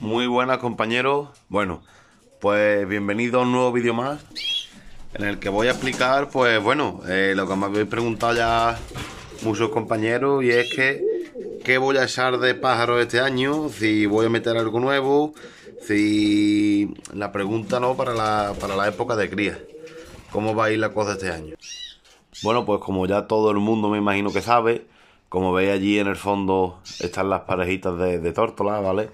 Muy buenas compañeros. Bueno, pues bienvenido a un nuevo vídeo más en el que voy a explicar, pues bueno, eh, lo que me habéis preguntado ya muchos compañeros y es que qué voy a echar de pájaros este año, si voy a meter algo nuevo, si la pregunta no para la, para la época de cría. ¿Cómo va a ir la cosa este año? Bueno, pues como ya todo el mundo me imagino que sabe, como veis allí en el fondo están las parejitas de, de tórtola, ¿vale?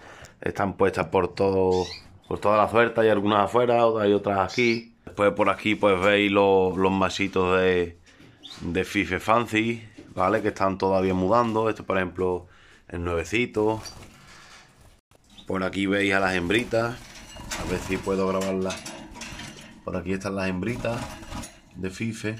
están puestas por todo, por toda la suerte hay algunas afuera, hay otras aquí. Después por aquí pues veis los, los masitos de, Fife Fancy, ¿vale? Que están todavía mudando. Este por ejemplo, el nuevecito. Por aquí veis a las hembritas. A ver si puedo grabarlas. Por aquí están las hembritas de Fife.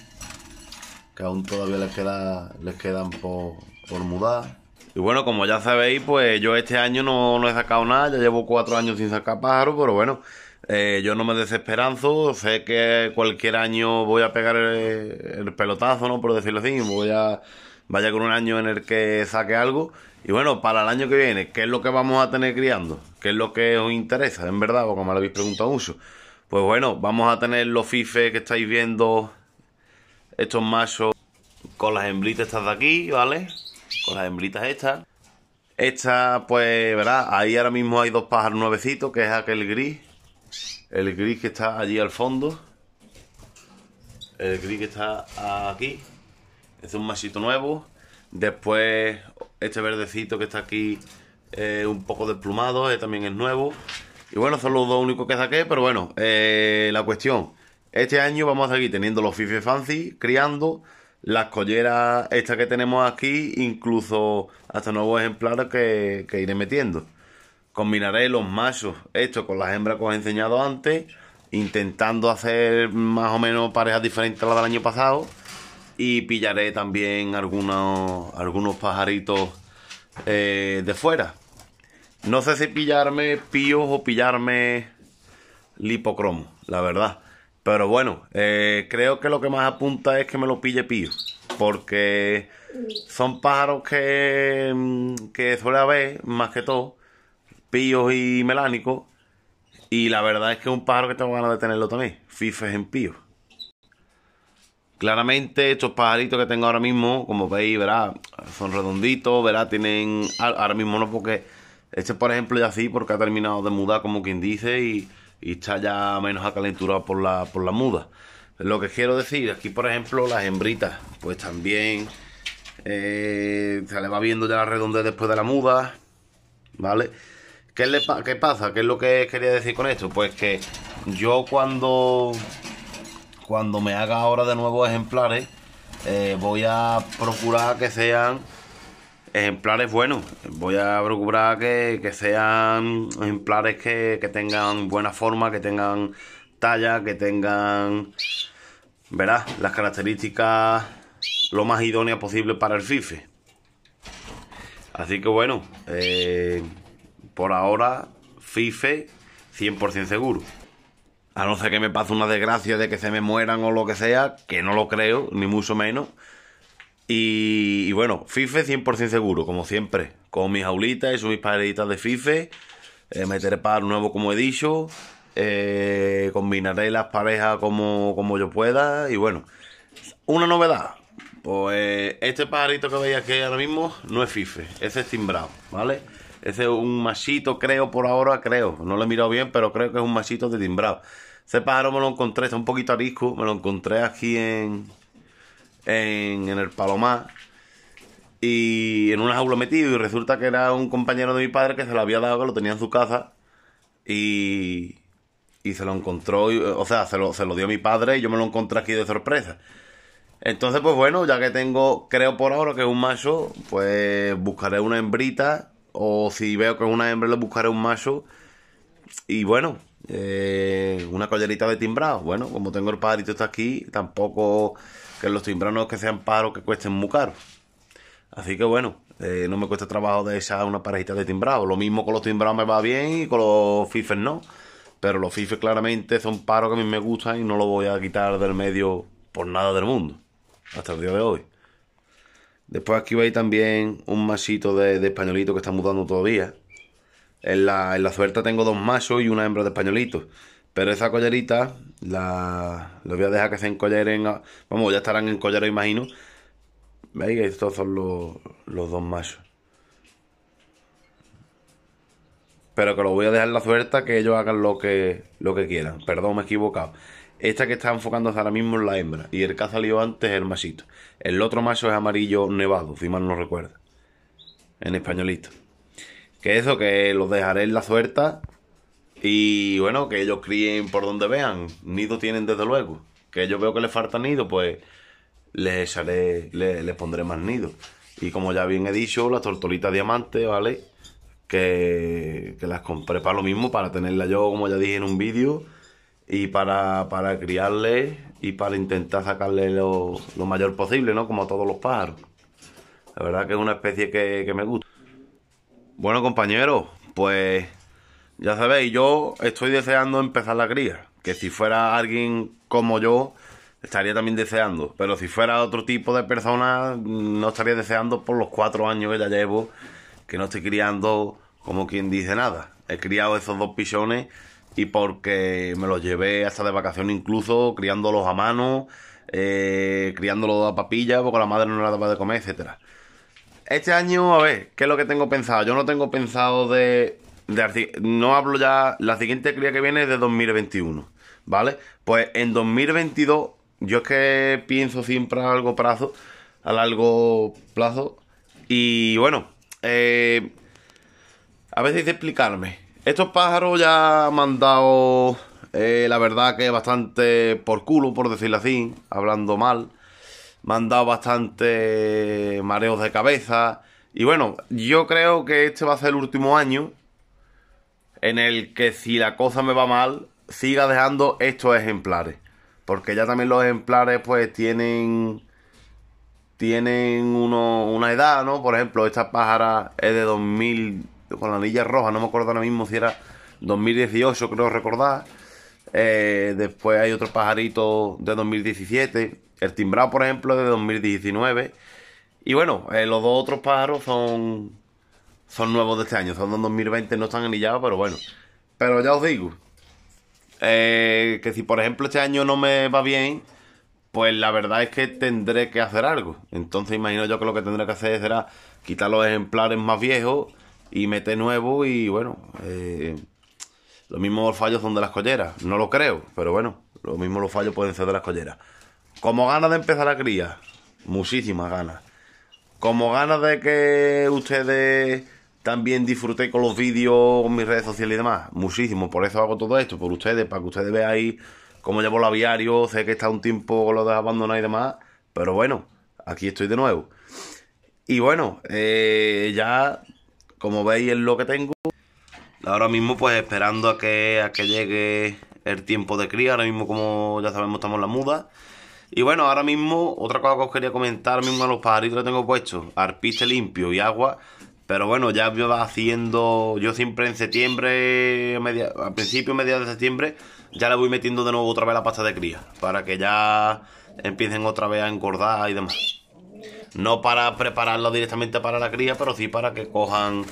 Que aún todavía les, queda, les quedan por, por mudar. Y bueno, como ya sabéis, pues yo este año no, he sacado nada, ya llevo cuatro años sin sacar pájaro pero bueno, eh, yo no me desesperanzo, sé que cualquier año voy a pegar el, pelotazo, ¿no? Por decirlo así, voy a vaya con un año en el que saque algo. Y bueno, para el año que viene, ¿qué es lo que vamos a tener criando? ¿Qué es lo que os interesa, en verdad? como me lo habéis preguntado mucho. Pues bueno, vamos a tener los fifes que estáis viendo, estos machos con las hembritas estas de aquí, ¿vale? las hembritas estas. Esta, pues, verá ahí ahora mismo hay dos pájaros nuevecitos, que es aquel gris. El gris que está allí al fondo. El gris que está aquí. Este es un masito nuevo. Después, este verdecito que está aquí, eh, un poco desplumado, este también es nuevo. Y bueno, son los dos únicos que saqué, pero bueno, eh, la cuestión. Este año vamos a seguir teniendo los Fifi Fancy, criando las colleras estas que tenemos aquí, incluso hasta nuevos ejemplares que, que iré metiendo. Combinaré los machos, estos con las hembras que os he enseñado antes, intentando hacer más o menos parejas diferentes a las del año pasado. Y pillaré también algunos, algunos pajaritos eh, de fuera. No sé si pillarme píos o pillarme lipocromo, la verdad. Pero bueno, eh, creo que lo que más apunta es que me lo pille pío. Porque son pájaros que, mm, que suele haber, más que todo, píos y melánicos. Y la verdad es que es un pájaro que tengo ganas de tenerlo también. Fifes en pío. Claramente estos pajaritos que tengo ahora mismo, como veis, verá, son redonditos, verá, tienen... Ahora mismo no porque... Este, por ejemplo, ya así porque ha terminado de mudar, como quien dice, y y está ya menos acalenturado por la, por la muda. Lo que quiero decir, aquí por ejemplo las hembritas, pues también eh, se le va viendo ya la redondez después de la muda, ¿vale? ¿Qué, le, ¿Qué pasa? ¿Qué es lo que quería decir con esto? Pues que yo cuando, cuando me haga ahora de nuevo ejemplares, eh, voy a procurar que sean Ejemplares, buenos, voy a procurar que, sean ejemplares que, tengan buena forma, que tengan talla, que tengan, verás, las características lo más idóneas posible para el FIFE. Así que bueno, eh, por ahora FIFE 100% seguro. A no ser que me pase una desgracia de que se me mueran o lo que sea, que no lo creo, ni mucho menos y, bueno, FIFE 100% seguro, como siempre. Con mis aulitas y sus pajaritas de FIFE. Eh, meteré par nuevo, como he dicho. Eh, combinaré las parejas como, yo pueda. Y bueno, una novedad. Pues este pajarito que veis aquí ahora mismo no es FIFE, ese es timbrado, ¿vale? Ese es un machito, creo, por ahora, creo. No lo he mirado bien, pero creo que es un machito de timbrado. Ese pájaro me lo encontré, está un poquito arisco, me lo encontré aquí en, en, el Palomar y en un jaula metido y resulta que era un compañero de mi padre que se lo había dado, que lo tenía en su casa y, y se lo encontró, o sea, se lo, se lo dio mi padre y yo me lo encontré aquí de sorpresa. Entonces, pues bueno, ya que tengo, creo por ahora que es un macho, pues buscaré una hembrita o si veo que es una hembra le buscaré un macho y bueno, eh, una collerita de timbrado. Bueno, como tengo el pajarito está aquí, tampoco que los timbranos que sean paros que cuesten muy caro. Así que bueno, eh, no me cuesta trabajo de echar una parejita de timbrado. Lo mismo con los timbrados me va bien y con los fifes no. Pero los fifes claramente son paros que a mí me gustan y no lo voy a quitar del medio por nada del mundo. Hasta el día de hoy. Después aquí veis también un masito de, españolito que está mudando todavía. En la, en la suelta tengo dos machos y una hembra de españolitos. Pero esa collerita, la, voy a dejar que se encolleren. Vamos, ya estarán en imagino. ¿Veis? Estos son los, dos machos. Pero que los voy a dejar la suerte que ellos hagan lo que, lo que quieran. Perdón, me he equivocado. Esta que está enfocando ahora mismo es la hembra. Y el que ha salido antes es el machito. El otro macho es amarillo nevado, si mal no recuerdo. En españolito. Que eso, que los dejaré en la suelta y bueno, que ellos críen por donde vean. Nido tienen desde luego. Que yo veo que les falta nido, pues les, haré, les, pondré más nido. Y como ya bien he dicho, las tortolitas diamante, ¿vale? Que, que, las compré para lo mismo, para tenerla yo, como ya dije en un vídeo, y para, para criarle y para intentar sacarle lo, mayor posible, ¿no? Como a todos los pájaros. La verdad que es una especie que, que me gusta. Bueno, compañeros, pues ya sabéis, yo estoy deseando empezar la cría. Que si fuera alguien como yo, estaría también deseando. Pero si fuera otro tipo de persona, mm, no estaría deseando por los cuatro años que ya llevo, que no estoy criando como quien dice nada. He criado esos dos pichones y porque me los llevé hasta de vacaciones incluso, criándolos a mano, eh, criándolos a papilla, porque la madre no la daba de comer, etcétera. Este año, a ver, ¿qué es lo que tengo pensado? Yo no tengo pensado de no hablo ya, la siguiente cría que viene es de 2021, ¿vale? Pues en 2022, yo es que pienso siempre a largo plazo, a largo plazo, y bueno, eh, a veces explicarme. Estos pájaros ya me han dado, eh, la verdad que bastante por culo, por decirlo así, hablando mal. Me han dado bastante mareos de cabeza. Y bueno, yo creo que este va a ser el último año en el que si la cosa me va mal, siga dejando estos ejemplares. Porque ya también los ejemplares pues tienen tienen una edad, ¿no? Por ejemplo, esta pájara es de 2000 con la anilla roja, no me acuerdo ahora mismo si era 2018, creo recordar. Eh, después hay otro pajarito de 2017. El timbrado, por ejemplo, es de 2019. Y bueno, eh, los dos otros pájaros son son nuevos de este año, son de 2020, no están anillados, pero bueno. Pero ya os digo, eh, que si por ejemplo este año no me va bien, pues la verdad es que tendré que hacer algo. Entonces imagino yo que lo que tendré que hacer será quitar los ejemplares más viejos y meter nuevos y bueno, eh, los mismos fallos son de las colleras, no lo creo, pero bueno, los mismos los fallos pueden ser de las colleras. Como ganas de empezar a cría, muchísimas ganas. Como ganas de que ustedes también disfruté con los vídeos, con mis redes sociales y demás. Muchísimo. Por eso hago todo esto, por ustedes, para que ustedes ahí... cómo llevo la aviario, Sé que está un tiempo ...con lo de abandonar y demás. Pero bueno, aquí estoy de nuevo. Y bueno, eh, ya como veis es lo que tengo. Ahora mismo pues esperando a que, a que llegue el tiempo de cría. Ahora mismo como ya sabemos estamos en la muda. Y bueno, ahora mismo otra cosa que os quería comentar. mismo a los pajaritos que tengo puesto arpiste limpio y agua pero bueno, ya va haciendo. Yo siempre en septiembre, a al principio, mediados de septiembre, ya le voy metiendo de nuevo otra vez la pasta de cría. Para que ya empiecen otra vez a engordar y demás. No para prepararla directamente para la cría, pero sí para que cojan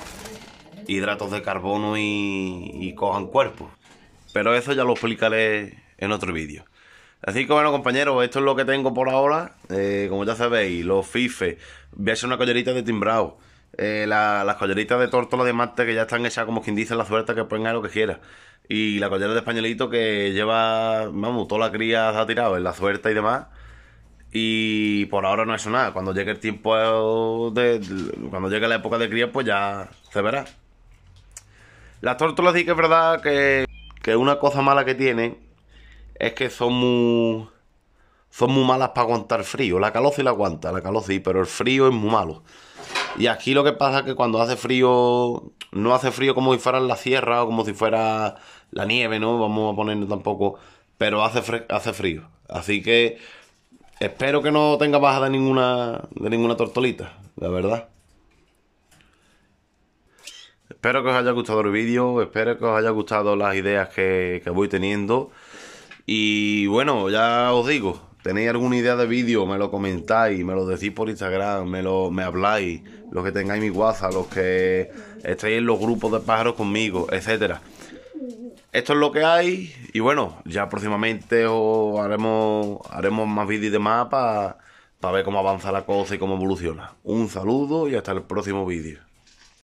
hidratos de carbono y, cojan cuerpo. Pero eso ya lo explicaré en otro vídeo. Así que bueno, compañeros, esto es lo que tengo por ahora. Eh, como ya sabéis, los fifes, Voy a hacer una collerita de timbrado. Eh, las colleritas de tórtola de Marte que ya están hechas, como quien dice, la suerte que pongan lo que quiera. Y la collera de españolito que lleva, vamos, toda la cría ha tirado en la suerte y demás. Y por ahora no es nada. Cuando llegue el tiempo de, Cuando llegue la época de cría, pues ya se verá. Las tórtolas sí que es verdad que, que una cosa mala que tienen es que son muy son muy malas para aguantar frío. La calor la aguanta, la calor sí, pero el frío es muy malo. Y aquí lo que pasa es que cuando hace frío, no hace frío como si fuera la sierra o como si fuera la nieve, ¿no? Vamos a ponerlo tampoco. Pero hace, hace frío. Así que espero que no tenga baja de ninguna, de ninguna tortolita, la verdad. Espero que os haya gustado el vídeo, espero que os haya gustado las ideas que voy teniendo. Y bueno, ya os digo, tenéis alguna idea de vídeo, me lo comentáis, me lo decís por Instagram, me lo me habláis, los que tengáis mi WhatsApp, los que estéis en los grupos de pájaros conmigo, etcétera. Esto es lo que hay y bueno, ya próximamente os haremos haremos más vídeos de mapa para ver cómo avanza la cosa y cómo evoluciona. Un saludo y hasta el próximo vídeo.